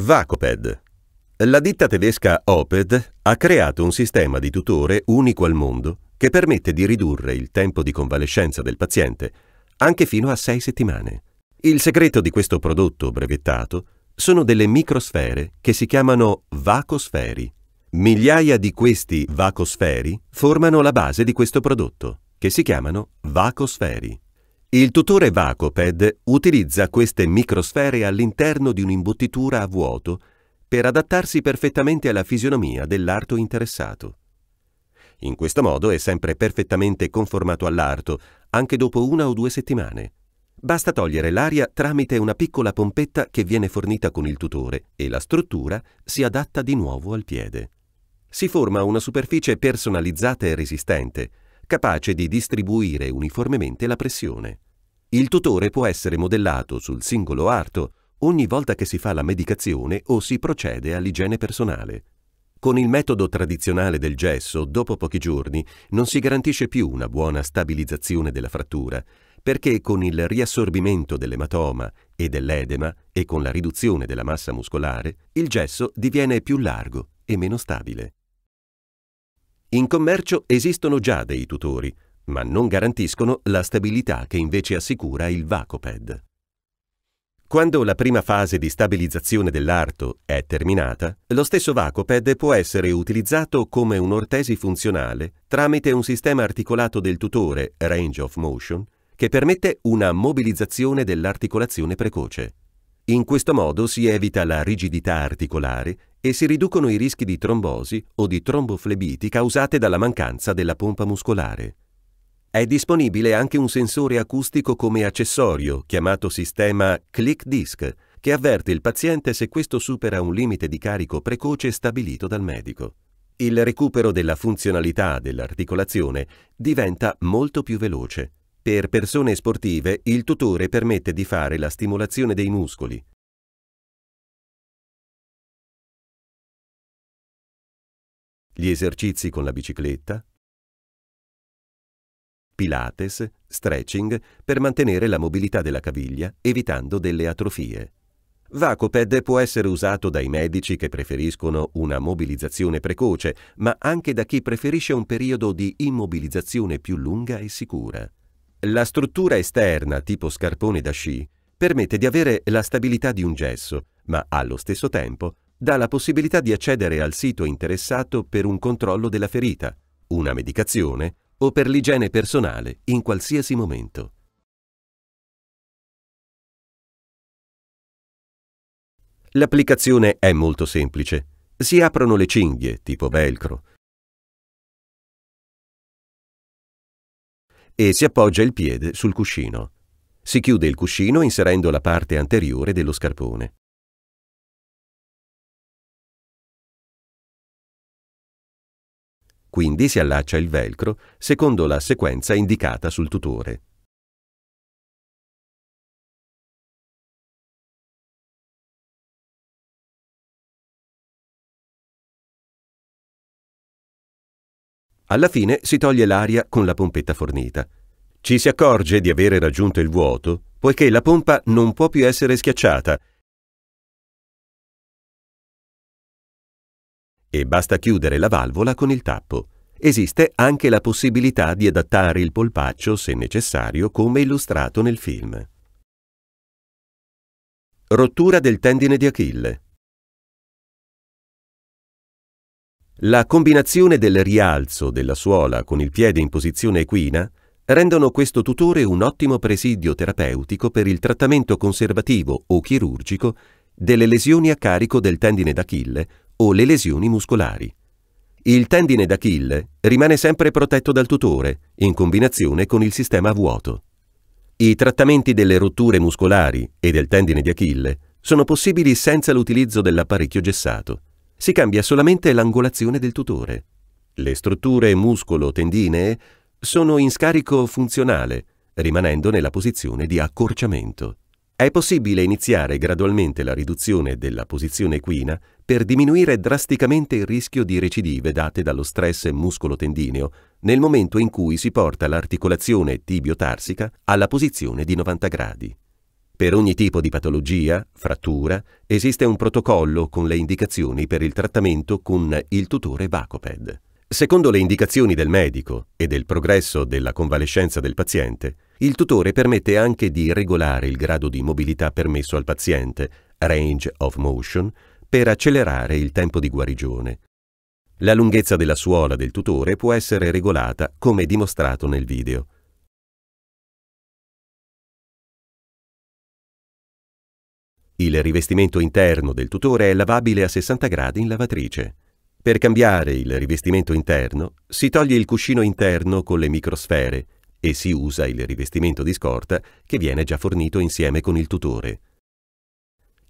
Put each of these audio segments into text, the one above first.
Vacoped. La ditta tedesca Oped ha creato un sistema di tutore unico al mondo che permette di ridurre il tempo di convalescenza del paziente anche fino a sei settimane. Il segreto di questo prodotto brevettato sono delle microsfere che si chiamano vacosferi. Migliaia di questi vacosferi formano la base di questo prodotto, che si chiamano vacosferi. Il tutore Vacoped utilizza queste microsfere all'interno di un'imbottitura a vuoto per adattarsi perfettamente alla fisionomia dell'arto interessato. In questo modo è sempre perfettamente conformato all'arto, anche dopo una o due settimane. Basta togliere l'aria tramite una piccola pompetta che viene fornita con il tutore e la struttura si adatta di nuovo al piede. Si forma una superficie personalizzata e resistente, capace di distribuire uniformemente la pressione. Il tutore può essere modellato sul singolo arto ogni volta che si fa la medicazione o si procede all'igiene personale. Con il metodo tradizionale del gesso, dopo pochi giorni, non si garantisce più una buona stabilizzazione della frattura, perché con il riassorbimento dell'ematoma e dell'edema e con la riduzione della massa muscolare, il gesso diviene più largo e meno stabile. In commercio esistono già dei tutori, ma non garantiscono la stabilità che invece assicura il Vacoped. Quando la prima fase di stabilizzazione dell'arto è terminata, lo stesso Vacoped può essere utilizzato come un'ortesi funzionale tramite un sistema articolato del tutore Range of Motion che permette una mobilizzazione dell'articolazione precoce. In questo modo si evita la rigidità articolare e si riducono i rischi di trombosi o di tromboflebiti causate dalla mancanza della pompa muscolare. È disponibile anche un sensore acustico come accessorio chiamato sistema Click Disc che avverte il paziente se questo supera un limite di carico precoce stabilito dal medico. Il recupero della funzionalità dell'articolazione diventa molto più veloce. Per persone sportive il tutore permette di fare la stimolazione dei muscoli, gli esercizi con la bicicletta, pilates, stretching per mantenere la mobilità della caviglia evitando delle atrofie. Vacoped può essere usato dai medici che preferiscono una mobilizzazione precoce, ma anche da chi preferisce un periodo di immobilizzazione più lunga e sicura. La struttura esterna, tipo scarpone da sci, permette di avere la stabilità di un gesso, ma allo stesso tempo dà la possibilità di accedere al sito interessato per un controllo della ferita, una medicazione o per l'igiene personale in qualsiasi momento. L'applicazione è molto semplice. Si aprono le cinghie, tipo velcro, e si appoggia il piede sul cuscino. Si chiude il cuscino inserendo la parte anteriore dello scarpone. Quindi si allaccia il velcro secondo la sequenza indicata sul tutore. Alla fine si toglie l'aria con la pompetta fornita. Ci si accorge di avere raggiunto il vuoto poiché la pompa non può più essere schiacciata e basta chiudere la valvola con il tappo. Esiste anche la possibilità di adattare il polpaccio, se necessario, come illustrato nel film. Rottura del tendine di Achille. La combinazione del rialzo della suola con il piede in posizione equina rendono questo tutore un ottimo presidio terapeutico per il trattamento conservativo o chirurgico delle lesioni a carico del tendine d'Achille o le lesioni muscolari. Il tendine d'Achille rimane sempre protetto dal tutore, in combinazione con il sistema a vuoto. I trattamenti delle rotture muscolari e del tendine di Achille sono possibili senza l'utilizzo dell'apparecchio gessato. Si cambia solamente l'angolazione del tutore. Le strutture muscolo-tendinee sono in scarico funzionale, rimanendo nella posizione di accorciamento. È possibile iniziare gradualmente la riduzione della posizione equina per diminuire drasticamente il rischio di recidive date dallo stress muscolo-tendineo nel momento in cui si porta l'articolazione tibiotarsica alla posizione di 90 gradi. Per ogni tipo di patologia, frattura, esiste un protocollo con le indicazioni per il trattamento con il tutore Bacoped. Secondo le indicazioni del medico e del progresso della convalescenza del paziente, il tutore permette anche di regolare il grado di mobilità permesso al paziente, range of motion, per accelerare il tempo di guarigione. La lunghezza della suola del tutore può essere regolata come dimostrato nel video. Il rivestimento interno del tutore è lavabile a 60 gradi in lavatrice. Per cambiare il rivestimento interno si toglie il cuscino interno con le microsfere e si usa il rivestimento di scorta che viene già fornito insieme con il tutore.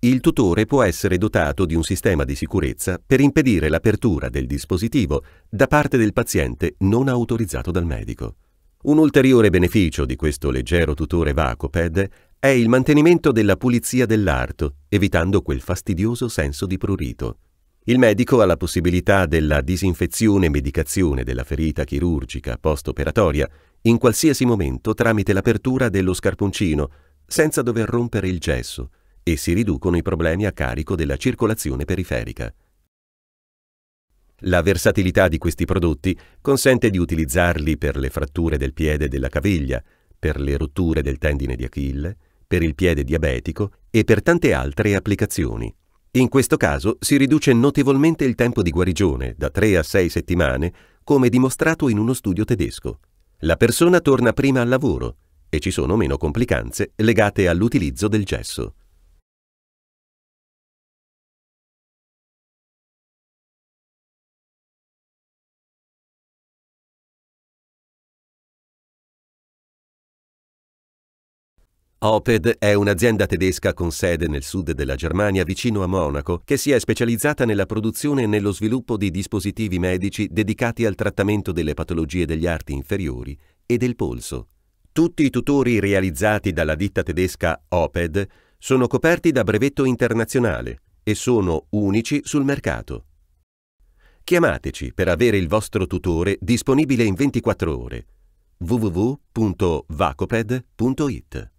Il tutore può essere dotato di un sistema di sicurezza per impedire l'apertura del dispositivo da parte del paziente non autorizzato dal medico. Un ulteriore beneficio di questo leggero tutore Vacoped è il mantenimento della pulizia dell'arto, evitando quel fastidioso senso di prurito. Il medico ha la possibilità della disinfezione e medicazione della ferita chirurgica post-operatoria in qualsiasi momento tramite l'apertura dello scarponcino, senza dover rompere il gesso, e si riducono i problemi a carico della circolazione periferica. La versatilità di questi prodotti consente di utilizzarli per le fratture del piede e della caviglia, per le rotture del tendine di Achille, per il piede diabetico e per tante altre applicazioni. In questo caso si riduce notevolmente il tempo di guarigione da 3 a 6 settimane, come dimostrato in uno studio tedesco la persona torna prima al lavoro e ci sono meno complicanze legate all'utilizzo del gesso. Oped è un'azienda tedesca con sede nel sud della Germania vicino a Monaco che si è specializzata nella produzione e nello sviluppo di dispositivi medici dedicati al trattamento delle patologie degli arti inferiori e del polso. Tutti i tutori realizzati dalla ditta tedesca Oped sono coperti da brevetto internazionale e sono unici sul mercato. Chiamateci per avere il vostro tutore disponibile in 24 ore www.vacoped.it